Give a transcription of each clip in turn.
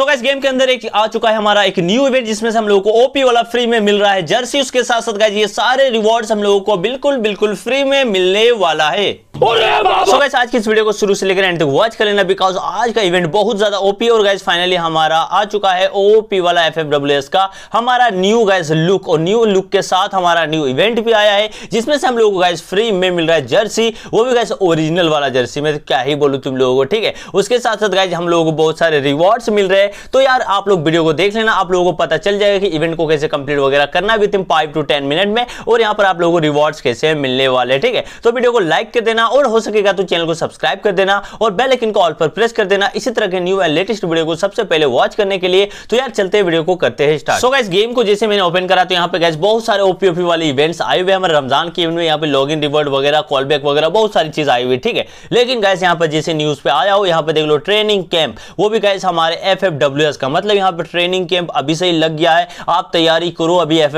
तो guys game के अंदर एक आ चुका है हमारा एक न्यू इवेंट जिसमें से हम लोगों को ओपी वाला फ्री में मिल रहा है जर्सी उसके साथ साथ गाइस ये सारे रिवॉर्ड्स हम लोगों को बिल्कुल बिल्कुल फ्री में मिलने वाला है सो so आज की इस वीडियो को शुरू से लेकर एंड तक वॉच कर लेना बिकॉज आज का इवेंट बहुत ज्यादा ओपी और गैस फाइनली हमारा आ चुका है ओपी वाला एफ का हमारा न्यू गैस लुक और न्यू लुक के साथ हमारा न्यू इवेंट भी आया है जिसमें से हम लोगों को गैस फ्री में मिल रहा है जर्सी वो भी गैस ओरिजिनल वाला जर्सी मैं क्या ही बोलू तुम लोगों को ठीक है उसके साथ साथ गाइज हम लोगों को बहुत सारे रिवॉर्ड्स मिल रहे हैं तो यार आप लोग वीडियो को देख लेना आप लोगों को पता चल जाएगा कि इवेंट को कैसे कंप्लीट वगैरह करना within five to ten minute में और यहाँ पर आप लोगों को रिवॉर्ड्स कैसे मिलने वाले ठीक है तो वीडियो को लाइक कर देना और हो सकेगा तो चैनल को सब्सक्राइब कर देना और बेल आइकन को ऑल पर प्रेस कर देना इसी तरह के न्यू एंड लेटेस्ट वीडियो को सबसे पहले वॉच करने के लिए तो यार चलते हैं वीडियो को करते हैं start so so, guys game को जैसे मैंने ओपन करा तो यहाँ पे गैस बहुत सारे ओपी ओपी वाले इवेंट्स आए हुए हमारे रमजान के इवेंट में यहाँ पे लॉग इन रिवॉर्ड वगैरह कॉल बैक वगैरह बहुत सारी चीज आई हुई ठीक है लेकिन गैस यहाँ पर जैसे न्यूज पे आया हो यहाँ पे देख लो ट्रेनिंग कैंप वो भी गैस हमारे एफ का मतलब यहाँ पर ट्रेनिंग कैंप अभी से ही लग गया है आप तैयारी करो अभी एफ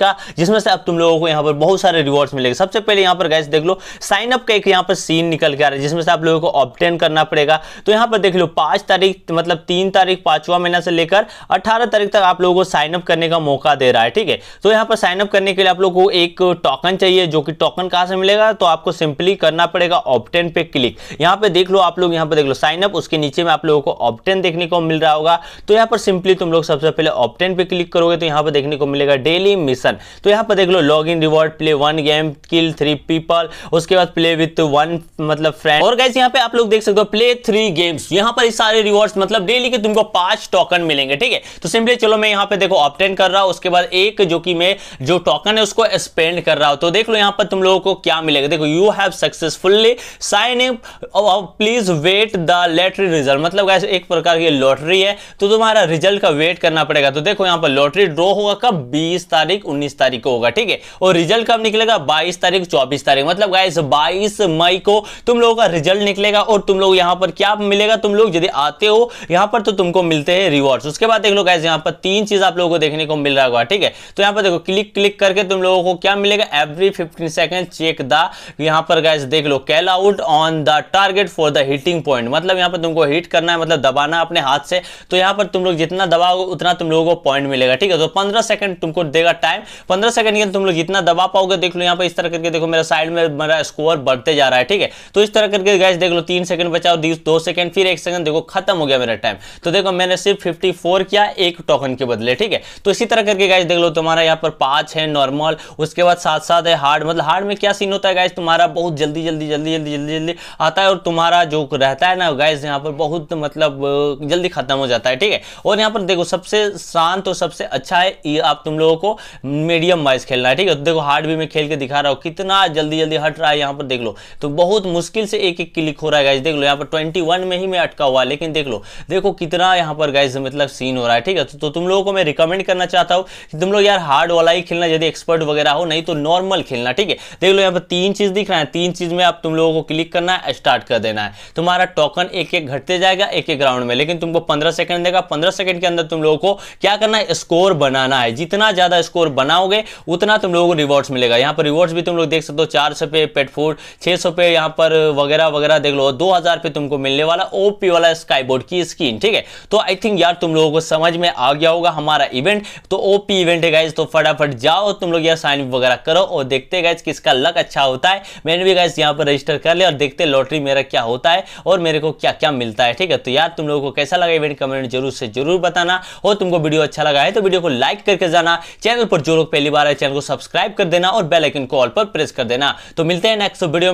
का जिसमें से अब तुम लोगों को यहाँ पर बहुत सारे रिवॉर्ड्स मिलेगा सबसे पहले यहाँ पर गैस देख लो साइन अप का एक देखिए यहाँ पर सीन निकल के आ रहा है जिसमें से आप लोगों को ऑप्टेन करना पड़ेगा तो यहाँ पर देख लो पाँच तारीख मतलब तीन तारीख पाँचवा महीना से लेकर अट्ठारह तारीख तक आप लोगों को साइनअप करने का मौका दे रहा है ठीक है तो यहाँ पर साइनअप करने के लिए आप लोगों को एक टोकन चाहिए जो कि टोकन कहाँ से मिलेगा तो आपको सिंपली करना पड़ेगा ऑप्टेन पे क्लिक यहाँ पे देख लो आप लोग यहाँ पर देख लो साइनअप उसके नीचे में आप लोगों को ऑप्टेन देखने को मिल रहा होगा तो यहाँ पर सिंपली तुम लोग सबसे पहले ऑप्टेन पे क्लिक करोगे तो यहाँ पर देखने को मिलेगा डेली मिशन तो यहाँ पर देख लो log in reward play one game kill three people उसके बाद प्ले विथ विथ वन मतलब फ्रेंड और गैस यहाँ पे आप लोग देख सकते हो प्ले थ्री गेम्स यहाँ पर सारे रिवॉर्ड मतलब डेली के तुमको पांच टोकन मिलेंगे ठीक है तो सिंपली चलो मैं यहाँ पे देखो ऑप्टेन कर रहा हूँ उसके बाद एक जो कि मैं जो टोकन है उसको स्पेंड कर रहा हूँ तो देख लो यहाँ पर तुम लोगों को क्या मिलेगा देखो you have successfully sign in please wait the lottery result मतलब गैस एक प्रकार की लॉटरी है तो तुम्हारा रिजल्ट का वेट करना पड़ेगा तो देखो यहाँ पर लॉटरी ड्रॉ होगा कब बीस तारीख उन्नीस तारीख को होगा ठीक है और रिजल्ट कब निकलेगा बाईस तारीख चौबीस तारीख मतलब गाइस बाईस मई को तुम लोगों का रिजल्ट निकलेगा और तुम लोग यहाँ पर क्या मिलेगा तुम लोग यदि आते हो यहाँ पर तो तुमको मिलते हैं रिवॉर्ड्स उसके बाद देख लो कैसे यहाँ पर तीन चीज आप लोगों को देखने को मिल रहा होगा ठीक है तो यहाँ पर देखो क्लिक क्लिक करके तुम लोगों को क्या मिलेगा every fifteen second check the यहाँ पर गैस देख लो call out on the target for the hitting point मतलब यहाँ पर तुमको हिट करना है मतलब दबाना अपने हाथ से तो यहाँ पर तुम लोग जितना दबाओ उतना तुम लोगों को पॉइंट मिलेगा ठीक है तो पंद्रह सेकंड तुमको देगा टाइम पंद्रह सेकंड के तुम लोग जितना दबा पाओगे देख लो यहाँ पर इस तरह करके देखो मेरा साइड में मेरा स्कोर बढ़ते जा रहा है ठीक है तो इस तरह करके गैस देख लो तीन सेकंड बचाओ दो सेकंड फिर एक सेकंड देखो खत्म हो गया मेरा टाइम तो देखो मैंने सिर्फ फिफ्टी किया एक टोकन के बदले ठीक है तो इसी तरह करके गैस देख लो तुम्हारा यहाँ पर पांच है नॉर्मल उसके बाद साथ साथ है हार्ड मतलब हार्ड में क्या सीन होता है गैस तुम्हारा बहुत जल्दी जल्दी जल्दी जल्दी जल्दी जल्दी आता है और तुम्हारा जो रहता है ना गैस यहाँ पर बहुत मतलब जल्दी खत्म हो जाता है ठीक है और यहाँ पर देखो सबसे शांत तो और सबसे अच्छा है आप तुम लोगों को मीडियम वाइज खेलना है ठीक है तो देखो हार्ड भी मैं खेल के दिखा रहा हूँ कितना जल्दी जल्दी हट रहा है यहाँ पर देख लो तो बहुत मुश्किल से एक एक क्लिक हो रहा है गाइज देख लो यहाँ पर ट्वेंटी में ही मैं अटका हुआ लेकिन देख लो देखो कितना यहाँ पर गाइज मतलब सीन हो रहा है ठीक है तो, तो तुम लोगों को मैं रिकमेंड करना चाहता हूँ कि तुम लोग यार हार्ड वाला ही खेलना यदि एक्सपर्ट वगैरह हो नहीं तो नॉर्मल खेलना ठीक है देख लो यहाँ पर तीन चीज़ दिख रहा है तीन चीज़ में आप तुम लोगों को क्लिक करना है स्टार्ट कर देना है तुम्हारा टोकन एक एक घटते जाएगा एक एक राउंड में लेकिन तुमको पंद्रह सेकंड देगा पंद्रह सेकंड के अंदर तुम लोगों को क्या करना है स्कोर बनाना है जितना ज़्यादा स्कोर बनाओगे उतना तुम लोगों को रिवॉर्ड्स मिलेगा यहाँ पर रिवॉर्ड्स भी तुम लोग देख सकते हो चार सौ पेट पेटफूड छः सौ पे यहाँ पर वगैरह वगैरह देख लो दो हज़ार पे तुमको मिलने वाला ओपी वाला स्काईबोर्ड की स्क्रीन ठीक है तो आई थिंक यार तुम लोगों को समझ में आ गया होगा हमारा इवेंट तो ओपी इवेंट है गाइज तो फटाफट जाओ तुम लोग यार साइन वगैरह करो और देखते गाइज किसका लक अच्छा होता है मैंने भी गाइज यहाँ पर रजिस्टर कर लिया और देखते लॉटरी मेरा क्या होता है और मेरे को क्या क्या मिलता है ठीक है तो यार तुम लोगों को कैसा लगा इवेंट कमेंट जरूर से जरूर बताना और तुमको वीडियो अच्छा लगा है तो वीडियो को लाइक करके जाना चैनल पर जो लोग पहली बार है चैनल को सब्सक्राइब कर देना और बेलाइकन कॉल पर प्रेस कर देना तो मिलते हैं नेक्स्ट वीडियो